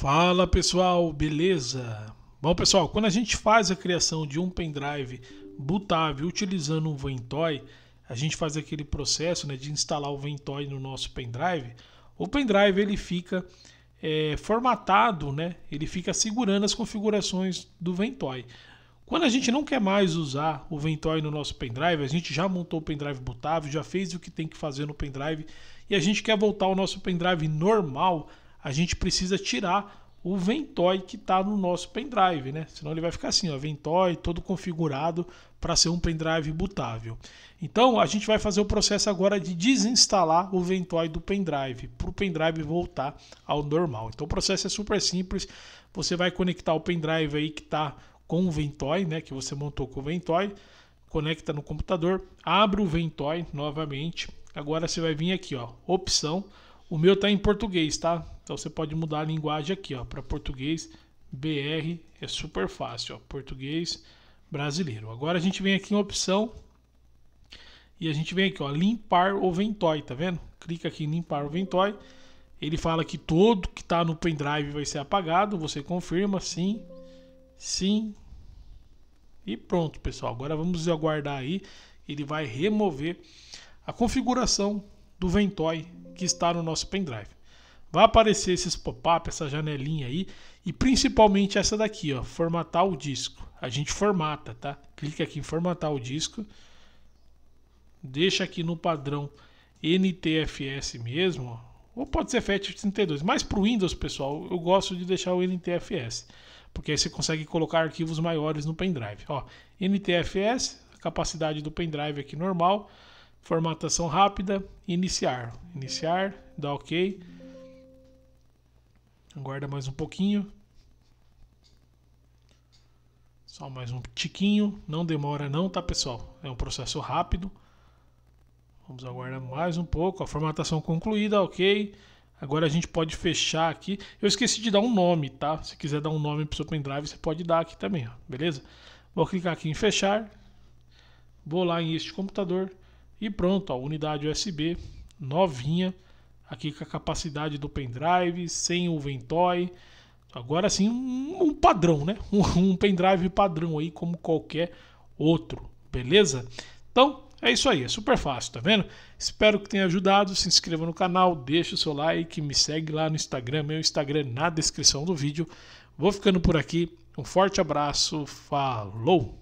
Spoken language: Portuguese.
Fala pessoal, beleza? Bom pessoal, quando a gente faz a criação de um pendrive bootável utilizando um Ventoy, a gente faz aquele processo né, de instalar o Ventoy no nosso pendrive. O pendrive ele fica é, formatado, né? Ele fica segurando as configurações do Ventoy. Quando a gente não quer mais usar o Ventoy no nosso pendrive, a gente já montou o pendrive bootável, já fez o que tem que fazer no pendrive e a gente quer voltar ao nosso pendrive normal a gente precisa tirar o Ventoy que está no nosso pendrive, né? Senão ele vai ficar assim, ó, Ventoy todo configurado para ser um pendrive bootável. Então a gente vai fazer o processo agora de desinstalar o Ventoy do pendrive para o pendrive voltar ao normal. Então o processo é super simples. Você vai conectar o pendrive aí que está com o Ventoy, né? Que você montou com o Ventoy, conecta no computador, abre o Ventoy novamente. Agora você vai vir aqui, ó, opção. O meu está em português, tá? Então você pode mudar a linguagem aqui, ó, para português BR, é super fácil, ó, português brasileiro. Agora a gente vem aqui em opção e a gente vem aqui, ó, limpar o Ventoy, tá vendo? Clica aqui em limpar o Ventoy. Ele fala que todo que está no pendrive vai ser apagado. Você confirma, sim, sim. E pronto, pessoal. Agora vamos aguardar aí. Ele vai remover a configuração do Ventoy que está no nosso pendrive. Vai aparecer esses pop-up, essa janelinha aí, e principalmente essa daqui, ó, formatar o disco. A gente formata, tá? Clica aqui em formatar o disco. Deixa aqui no padrão NTFS mesmo, ou pode ser FAT32, mas para o Windows, pessoal, eu gosto de deixar o NTFS, porque aí você consegue colocar arquivos maiores no pendrive. Ó, NTFS, capacidade do pendrive aqui normal, formatação rápida, iniciar, iniciar, dá OK. Aguarda mais um pouquinho. Só mais um tiquinho. Não demora não, tá, pessoal? É um processo rápido. Vamos aguardar mais um pouco. A formatação concluída, ok. Agora a gente pode fechar aqui. Eu esqueci de dar um nome, tá? Se quiser dar um nome para o seu pendrive, você pode dar aqui também, ó. beleza? Vou clicar aqui em fechar. Vou lá em este computador. E pronto, a unidade USB novinha aqui com a capacidade do pendrive, sem o Ventoy. Agora sim, um, um padrão, né? Um, um, pendrive padrão aí, como qualquer outro, beleza? Então, é isso aí, é super fácil, tá vendo? Espero que tenha ajudado. Se inscreva no canal, deixa o seu like, me segue lá no Instagram, meu Instagram é na descrição do vídeo. Vou ficando por aqui. Um forte abraço, falou!